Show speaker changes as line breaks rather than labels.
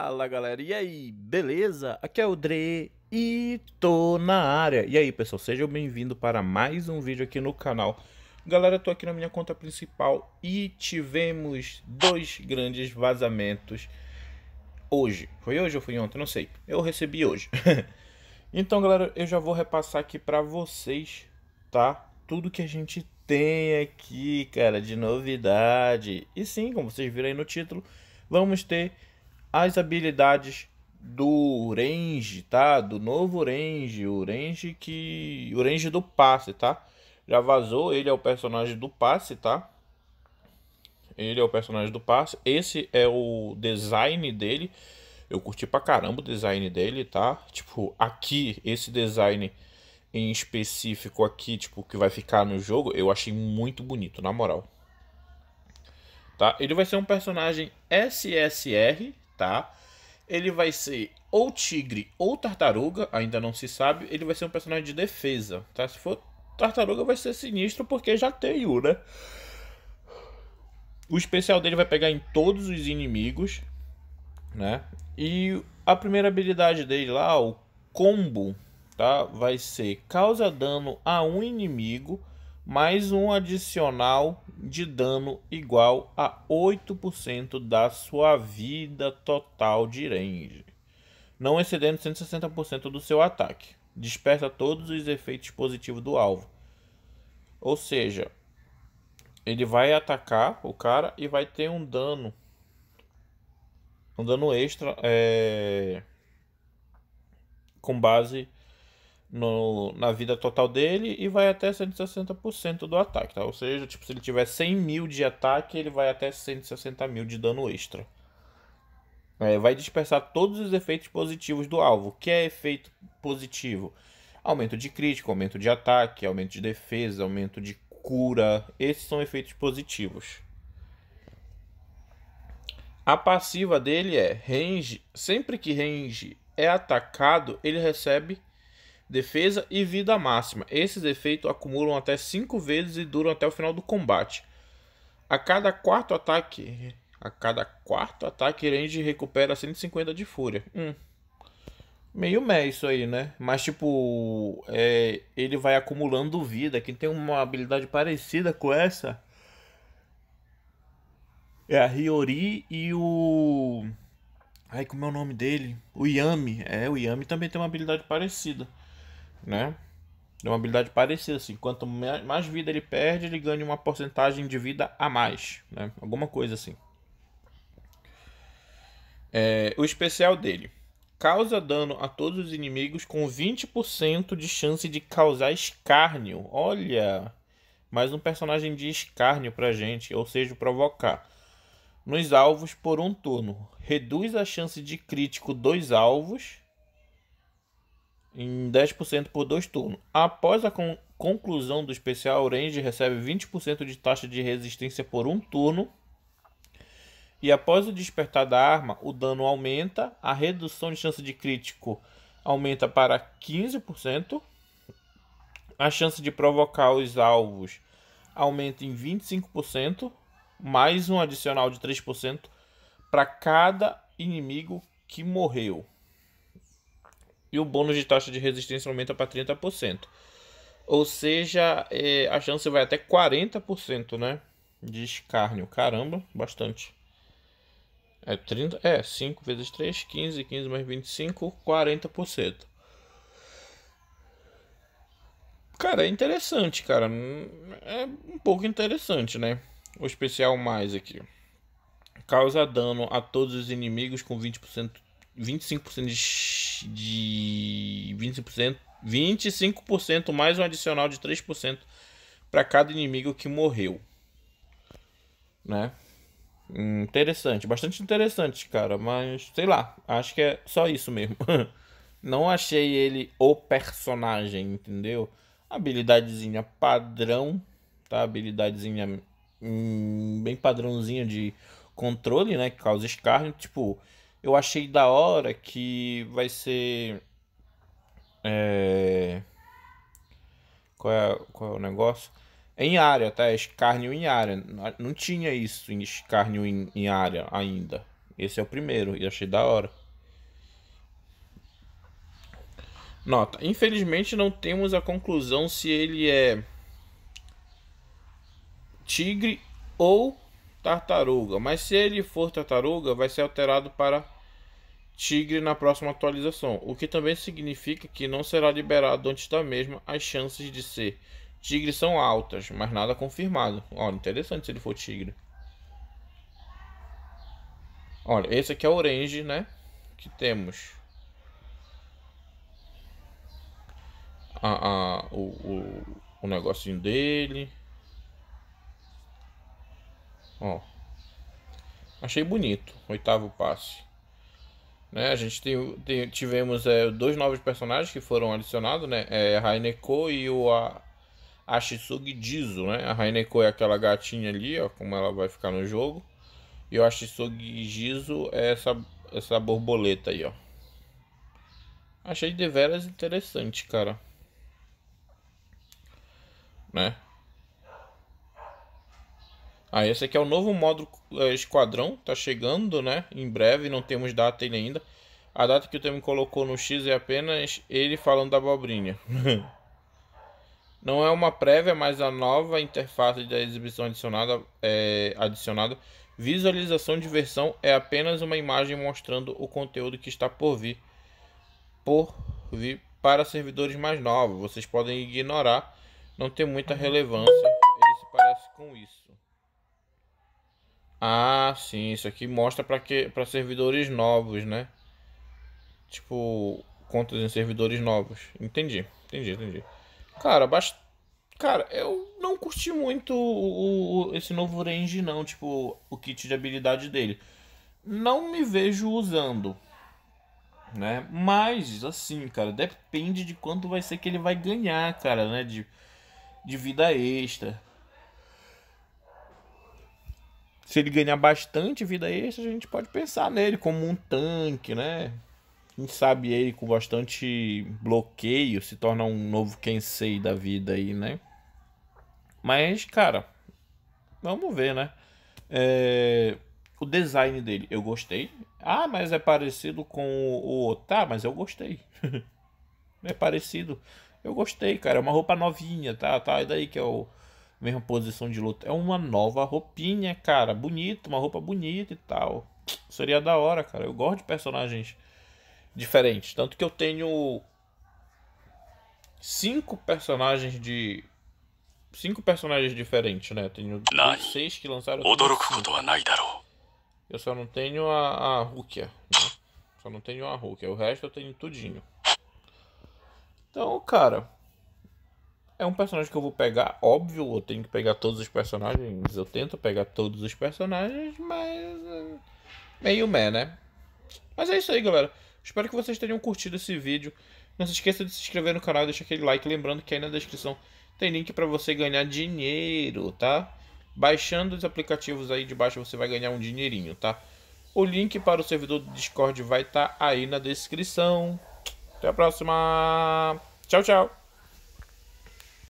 Fala galera, e aí, beleza? Aqui é o Dre e tô na área. E aí pessoal, sejam bem-vindos para mais um vídeo aqui no canal. Galera, tô aqui na minha conta principal e tivemos dois grandes vazamentos hoje. Foi hoje ou foi ontem? Não sei. Eu recebi hoje. então galera, eu já vou repassar aqui para vocês, tá? Tudo que a gente tem aqui, cara, de novidade. E sim, como vocês viram aí no título, vamos ter as habilidades do range, tá? Do novo range, o range que o range do passe, tá? Já vazou, ele é o personagem do passe, tá? Ele é o personagem do passe. Esse é o design dele. Eu curti pra caramba o design dele, tá? Tipo, aqui esse design em específico aqui, tipo, que vai ficar no jogo, eu achei muito bonito, na moral. Tá? Ele vai ser um personagem SSR, tá? Ele vai ser ou tigre ou tartaruga, ainda não se sabe. Ele vai ser um personagem de defesa, tá? Se for tartaruga, vai ser sinistro porque já tem um, né? O especial dele vai pegar em todos os inimigos, né? E a primeira habilidade dele lá, o combo, tá? Vai ser causa dano a um inimigo mais um adicional de dano igual a 8% da sua vida total de range, não excedendo 160% do seu ataque. Desperta todos os efeitos positivos do alvo. Ou seja, ele vai atacar o cara e vai ter um dano. Um dano extra é, com base no, na vida total dele e vai até 160% do ataque, tá? Ou seja, tipo, se ele tiver 100 mil de ataque, ele vai até 160 mil de dano extra. É, vai dispersar todos os efeitos positivos do alvo. O que é efeito positivo? Aumento de crítico, aumento de ataque, aumento de defesa, aumento de cura. Esses são efeitos positivos. A passiva dele é range. Sempre que range é atacado, ele recebe defesa e vida máxima. Esses efeitos acumulam até 5 vezes e duram até o final do combate. A cada quarto ataque, a cada quarto ataque range recupera 150 de fúria. Hum. Meio mé isso aí, né? Mas tipo, é, ele vai acumulando vida. Quem tem uma habilidade parecida com essa é a Hiyori e o Ai, como é o nome dele? O Yami. É, o Yami também tem uma habilidade parecida né? É uma habilidade parecida, assim. Quanto mais vida ele perde, ele ganha uma porcentagem de vida a mais, né? Alguma coisa assim. É, o especial dele. Causa dano a todos os inimigos com 20% de chance de causar escárnio. Olha! Mais um personagem de escárnio pra gente, ou seja, provocar. Nos alvos por um turno. Reduz a chance de crítico dos alvos em 10% por dois turnos. Após a con conclusão do especial, o Range recebe 20% de taxa de resistência por um turno. E após o despertar da arma, o dano aumenta, a redução de chance de crítico aumenta para 15%, a chance de provocar os alvos aumenta em 25%, mais um adicional de 3% para cada inimigo que morreu e o bônus de taxa de resistência aumenta para 30%. Ou seja, é, a chance vai até 40%, né? De escárnio. Caramba, bastante. É 30, é 5 vezes 3, 15, 15 mais 25, 40%. Cara, é interessante, cara. É um pouco interessante, né? O especial mais aqui. Causa dano a todos os inimigos com 20% 25% de, de 20%, 25% mais um adicional de 3% para cada inimigo que morreu. Né? Interessante, bastante interessante, cara, mas sei lá, acho que é só isso mesmo. Não achei ele o personagem, entendeu? Habilidadezinha padrão, tá? Habilidadezinha hum, bem padrãozinha de controle, né? Que causa escárnio, tipo, eu achei da hora que vai ser. É... Qual, é, qual é o negócio? em área, tá? escárnio em área. Não tinha isso em escárnio em, em área ainda. Esse é o primeiro e achei da hora. Nota: Infelizmente não temos a conclusão se ele é tigre ou tartaruga, mas se ele for tartaruga, vai ser alterado para Tigre na próxima atualização, o que também significa que não será liberado antes da mesma. As chances de ser Tigre são altas, mas nada confirmado. Olha, interessante se ele for Tigre. Olha, esse aqui é o Orange, né? Que temos. A, a, o, o, o negocinho dele. Ó. Achei bonito. Oitavo passe. Né? A gente tem, tem, tivemos é, dois novos personagens que foram adicionados, né? É, a Haineko e o a, Ashitsugi Jizo, né? A Raineko é aquela gatinha ali, ó, como ela vai ficar no jogo. E o Ashitsugi Jizo é essa, essa borboleta aí, ó. Achei deveras interessante, cara. Né? Ah, esse aqui é o novo módulo é, Esquadrão, tá chegando, né? Em breve, não temos data ainda. A data que o Temi colocou no X é apenas ele falando da abobrinha. não é uma prévia, mas a nova interface da exibição adicionada, é, adicionada. Visualização de versão é apenas uma imagem mostrando o conteúdo que está por vir. Por vir para servidores mais novos. Vocês podem ignorar, não tem muita relevância. Ele se parece com isso. Ah, sim, isso aqui mostra para que para servidores novos, né? Tipo, contas em servidores novos. Entendi, entendi, entendi. Cara, bast... cara, eu não curti muito o, o, esse novo range não, tipo, o kit de habilidade dele. Não me vejo usando, né? Mas assim, cara, depende de quanto vai ser que ele vai ganhar, cara, né, de de vida extra se ele ganhar bastante vida extra, a gente pode pensar nele como um tanque, né? Quem sabe ele com bastante bloqueio se torna um novo Kensei da vida aí, né? Mas, cara, vamos ver, né? É... O design dele eu gostei. Ah, mas é parecido com o. Tá, mas eu gostei. é parecido. Eu gostei, cara. É uma roupa novinha, tá? tá? E daí que é o mesma posição de luta. É uma nova roupinha, cara, bonito uma roupa bonita e tal. Seria da hora, cara. Eu gosto de personagens diferentes. Tanto que eu tenho cinco personagens de cinco personagens diferentes, né? Eu tenho seis que lançaram. Eu só não tenho a, a Rukia. Né? Só não tenho a Rukia. O resto eu tenho tudinho. Então, cara, é um personagem que eu vou pegar, óbvio, eu tenho que pegar todos os personagens, eu tento pegar todos os personagens, mas é, meio meh, né? Mas é isso aí, galera. Espero que vocês tenham curtido esse vídeo. Não se esqueça de se inscrever no canal e deixar aquele like, lembrando que aí na descrição tem link para você ganhar dinheiro, tá? Baixando os aplicativos aí de baixo você vai ganhar um dinheirinho, tá? O link para o servidor do Discord vai estar tá aí na descrição. Até a próxima. Tchau, tchau.